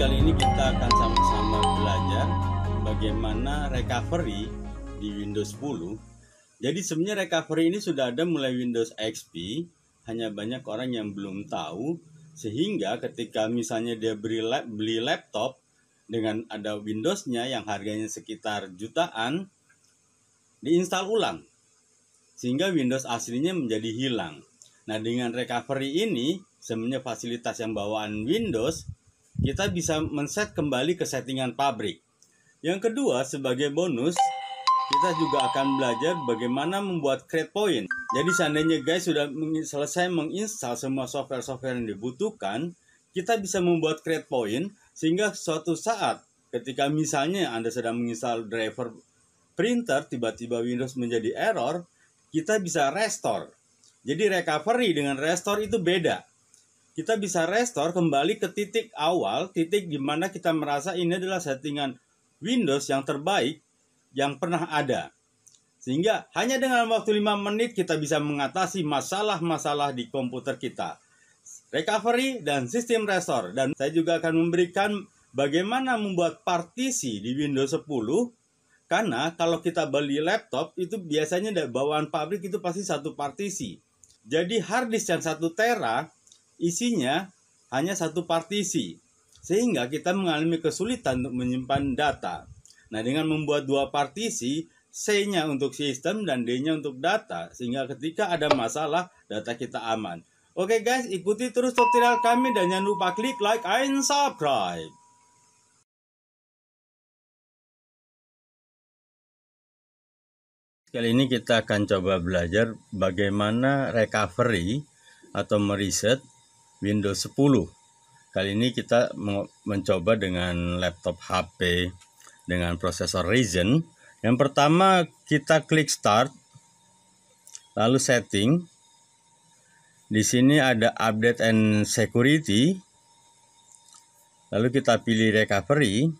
kali ini kita akan sama-sama belajar bagaimana recovery di Windows 10. Jadi sebenarnya recovery ini sudah ada mulai Windows XP, hanya banyak orang yang belum tahu sehingga ketika misalnya dia beli, beli laptop dengan ada Windowsnya yang harganya sekitar jutaan diinstal ulang sehingga Windows aslinya menjadi hilang. Nah dengan recovery ini sebenarnya fasilitas yang bawaan Windows kita bisa men-set kembali ke settingan pabrik. Yang kedua, sebagai bonus, kita juga akan belajar bagaimana membuat create point. Jadi seandainya guys sudah selesai menginstal semua software-software yang dibutuhkan, kita bisa membuat create point sehingga suatu saat ketika misalnya Anda sedang menginstal driver printer, tiba-tiba Windows menjadi error, kita bisa restore. Jadi recovery dengan restore itu beda kita bisa restore kembali ke titik awal, titik di mana kita merasa ini adalah settingan Windows yang terbaik yang pernah ada. Sehingga hanya dengan waktu 5 menit kita bisa mengatasi masalah-masalah di komputer kita. Recovery dan sistem restore. Dan saya juga akan memberikan bagaimana membuat partisi di Windows 10 karena kalau kita beli laptop itu biasanya dari bawaan pabrik itu pasti satu partisi. Jadi hard disk yang satu tera isinya hanya satu partisi, sehingga kita mengalami kesulitan untuk menyimpan data. Nah, dengan membuat dua partisi, C-nya untuk sistem dan D-nya untuk data, sehingga ketika ada masalah, data kita aman. Oke guys, ikuti terus tutorial kami dan jangan lupa klik like and subscribe. Kali ini kita akan coba belajar bagaimana recovery atau meriset Windows 10. Kali ini kita mencoba dengan laptop HP dengan prosesor Ryzen. Yang pertama kita klik start, lalu setting. Di sini ada update and security. Lalu kita pilih recovery.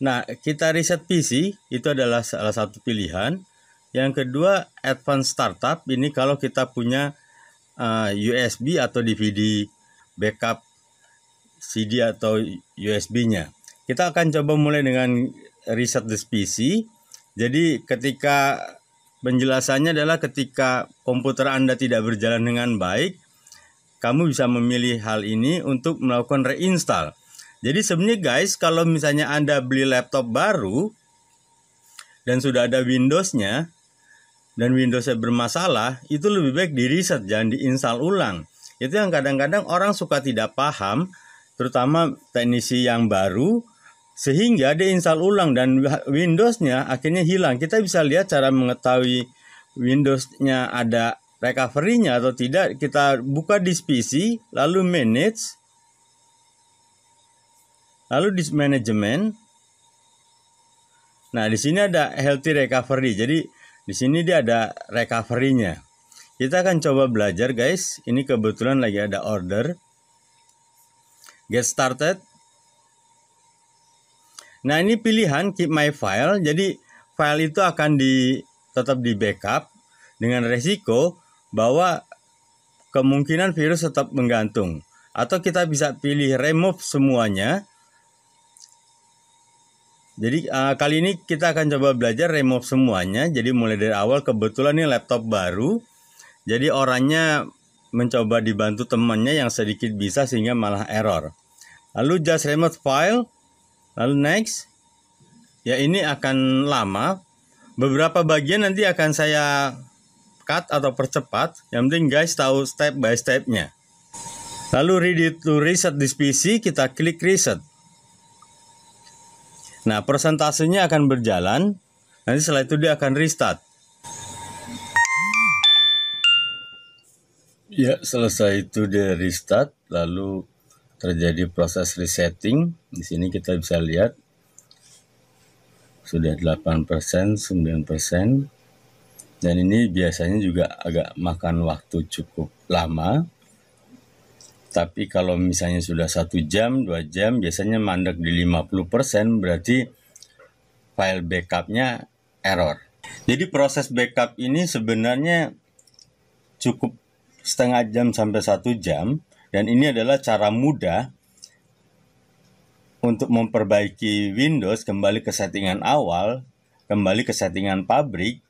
Nah, kita reset PC itu adalah salah satu pilihan. Yang kedua, advanced startup ini kalau kita punya Eh, USB atau DVD backup CD atau USB-nya. Kita akan coba mulai dengan reset the PC. Jadi ketika penjelasannya adalah ketika komputer Anda tidak berjalan dengan baik, kamu bisa memilih hal ini untuk melakukan reinstall. Jadi sebenarnya guys, kalau misalnya Anda beli laptop baru dan sudah ada Windows-nya, dan Windowsnya bermasalah, itu lebih baik di reset, jangan diinstal ulang. Itu yang kadang-kadang orang suka tidak paham, terutama teknisi yang baru, sehingga dia install ulang dan Windows-nya akhirnya hilang. Kita bisa lihat cara mengetahui Windows-nya ada recovery-nya atau tidak. Kita buka di PC, lalu manage, lalu di management. Nah, di sini ada healthy recovery. Jadi, di sini dia ada recovery-nya. Kita akan coba belajar guys. Ini kebetulan lagi ada order. Get started. Nah, ini pilihan keep my file. Jadi file itu akan di tetap di backup dengan resiko bahwa kemungkinan virus tetap menggantung atau kita bisa pilih remove semuanya jadi uh, kali ini kita akan coba belajar remove semuanya. Jadi mulai dari awal kebetulan ini laptop baru. Jadi orangnya mencoba dibantu temannya yang sedikit bisa sehingga malah error. Lalu just remote file. Lalu next. Ya ini akan lama. Beberapa bagian nanti akan saya cut atau percepat. Yang penting guys tahu step by stepnya. Lalu ready to reset this PC kita klik reset. Nah, persentasenya akan berjalan. Nanti setelah itu dia akan restart. Ya, selesai itu dia restart, lalu terjadi proses resetting. Di sini kita bisa lihat sudah 8%, 9%. Dan ini biasanya juga agak makan waktu cukup lama. Tapi kalau misalnya sudah satu jam, dua jam, biasanya mandek di 50%, berarti file backupnya error. Jadi proses backup ini sebenarnya cukup setengah jam sampai satu jam, dan ini adalah cara mudah untuk memperbaiki Windows kembali ke settingan awal, kembali ke settingan pabrik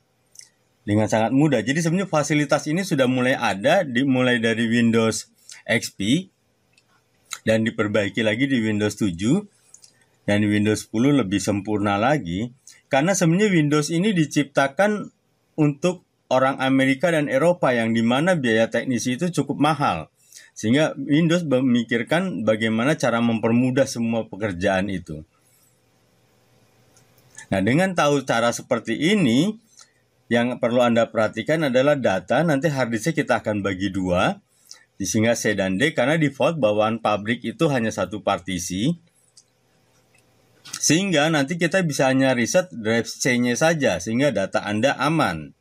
dengan sangat mudah. Jadi sebenarnya fasilitas ini sudah mulai ada dimulai dari Windows XP dan diperbaiki lagi di Windows 7 dan di Windows 10 lebih sempurna lagi karena sebenarnya Windows ini diciptakan untuk orang Amerika dan Eropa yang dimana biaya teknisi itu cukup mahal sehingga Windows memikirkan bagaimana cara mempermudah semua pekerjaan itu. Nah, dengan tahu cara seperti ini, yang perlu Anda perhatikan adalah data nanti harddisknya kita akan bagi dua. Sehingga C dan D karena default bawaan pabrik itu hanya satu partisi. Sehingga nanti kita bisa hanya riset drive C-nya saja sehingga data Anda aman.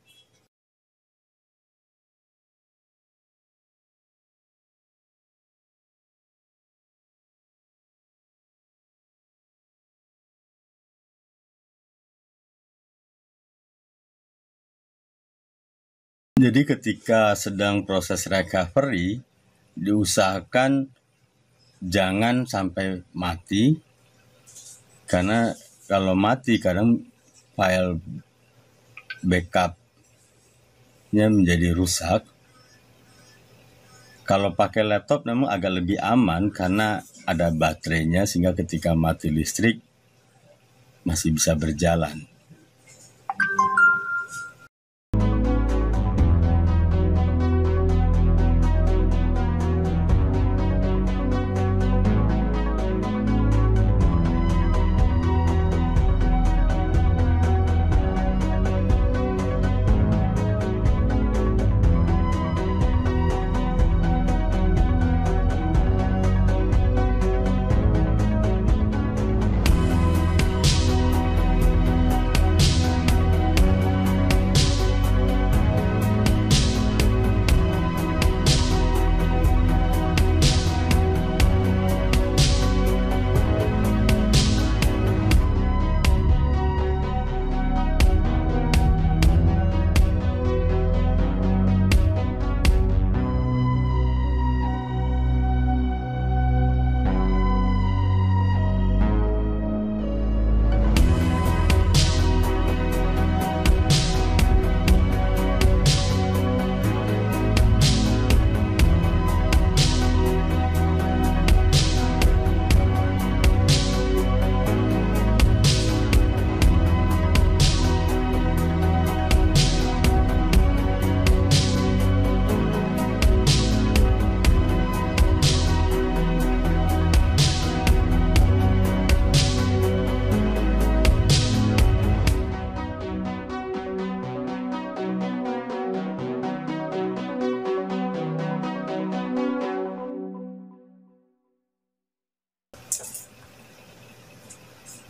Jadi ketika sedang proses recovery, diusahakan jangan sampai mati, karena kalau mati kadang file backupnya menjadi rusak. Kalau pakai laptop memang agak lebih aman karena ada baterainya sehingga ketika mati listrik masih bisa berjalan.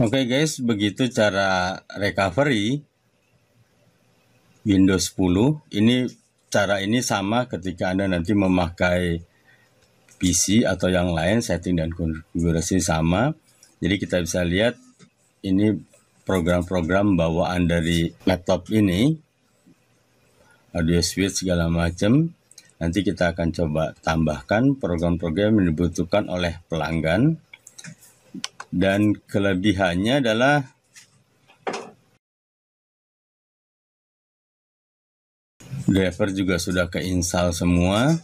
Oke okay guys, begitu cara recovery Windows 10. Ini cara ini sama ketika Anda nanti memakai PC atau yang lain, setting dan konfigurasi sama. Jadi kita bisa lihat ini program-program bawaan dari laptop ini. Audio switch segala macam. Nanti kita akan coba tambahkan program-program yang dibutuhkan oleh pelanggan dan kelebihannya adalah driver juga sudah keinstall semua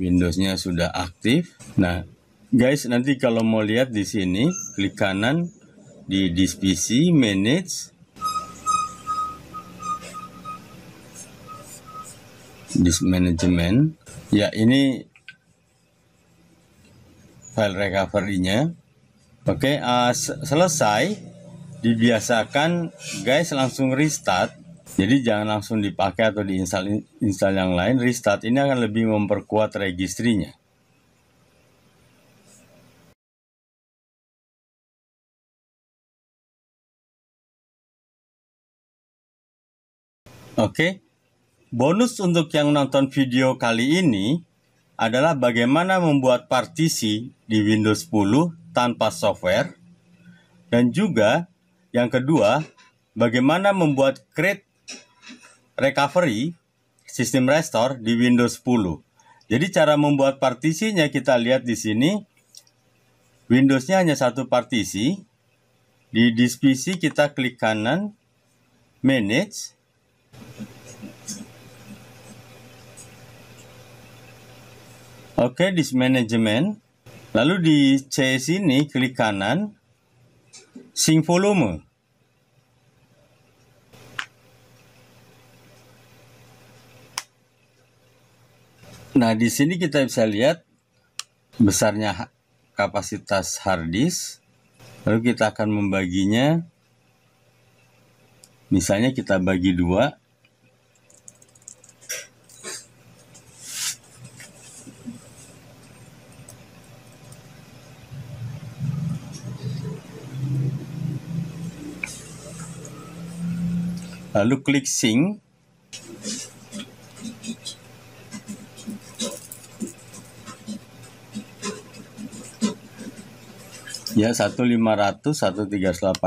Windowsnya sudah aktif. Nah, guys, nanti kalau mau lihat di sini, klik kanan di Disk PC, Manage, Disk Management. Ya, ini file recovery-nya. Oke, okay, uh, selesai dibiasakan guys langsung restart. Jadi jangan langsung dipakai atau diinstal install yang lain. Restart ini akan lebih memperkuat registrinya. Oke, okay. bonus untuk yang nonton video kali ini, adalah bagaimana membuat partisi di Windows 10 tanpa software dan juga yang kedua bagaimana membuat create recovery sistem restore di Windows 10. Jadi cara membuat partisinya kita lihat di sini Windows-nya hanya satu partisi. Di disk kita klik kanan manage Oke, di manajemen. Lalu di C sini klik kanan, sync volume. Nah, di sini kita bisa lihat besarnya kapasitas hard disk. Lalu kita akan membaginya. Misalnya kita bagi dua. Lalu uh, klik sync. Ya, 1500, 1380,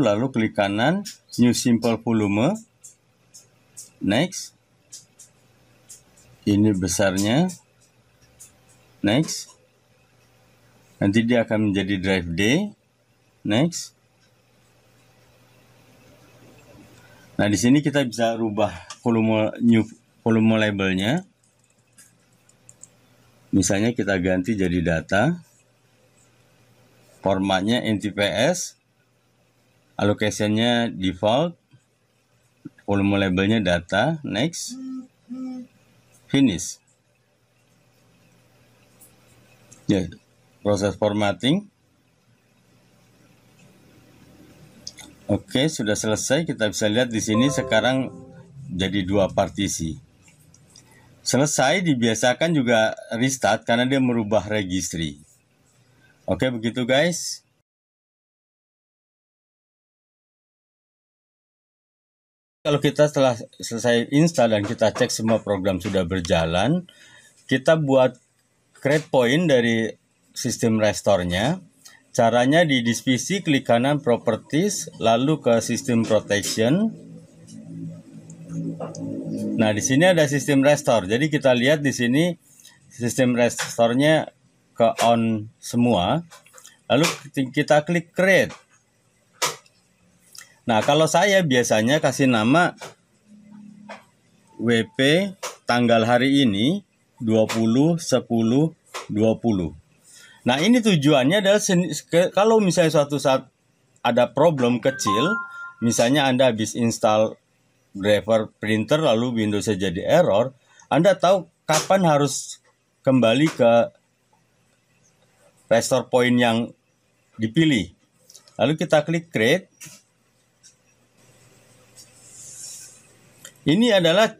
lalu klik kanan, new simple volume, next, ini besarnya, next, nanti dia akan menjadi drive D, next, Nah, di sini kita bisa rubah volume new volume labelnya. Misalnya kita ganti jadi data. Formatnya NTPS. Allocation-nya default. Volume labelnya data. Next. Finish. Ya, proses formatting. Oke, sudah selesai. Kita bisa lihat di sini sekarang jadi dua partisi. Selesai dibiasakan juga restart karena dia merubah registry. Oke, begitu guys. Kalau kita telah selesai install dan kita cek semua program sudah berjalan, kita buat create point dari sistem restornya Caranya di divisi klik kanan properties lalu ke sistem protection. Nah, di sini ada sistem restore. Jadi kita lihat di sini sistem restore-nya ke on semua. Lalu kita klik create. Nah, kalau saya biasanya kasih nama WP tanggal hari ini 20 10 20. Nah ini tujuannya adalah kalau misalnya suatu saat ada problem kecil, misalnya Anda habis install driver printer lalu Windows Windowsnya jadi error, Anda tahu kapan harus kembali ke restore point yang dipilih. Lalu kita klik create. Ini adalah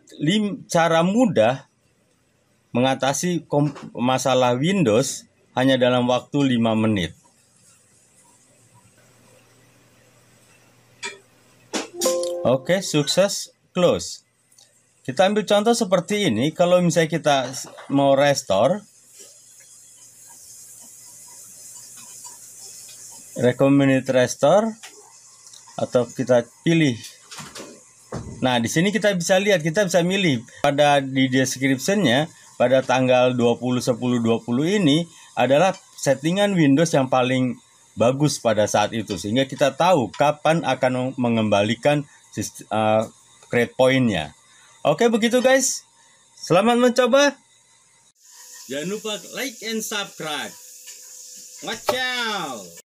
cara mudah mengatasi masalah Windows hanya dalam waktu 5 menit. Oke, sukses close. Kita ambil contoh seperti ini, kalau misalnya kita mau restore recommended restore atau kita pilih Nah, di sini kita bisa lihat, kita bisa milih pada di description-nya pada tanggal 20 10 20 ini adalah settingan Windows yang paling bagus pada saat itu sehingga kita tahu kapan akan mengembalikan uh, eh, create pointnya. Oke begitu guys, selamat mencoba. Jangan lupa like and subscribe. Watch out.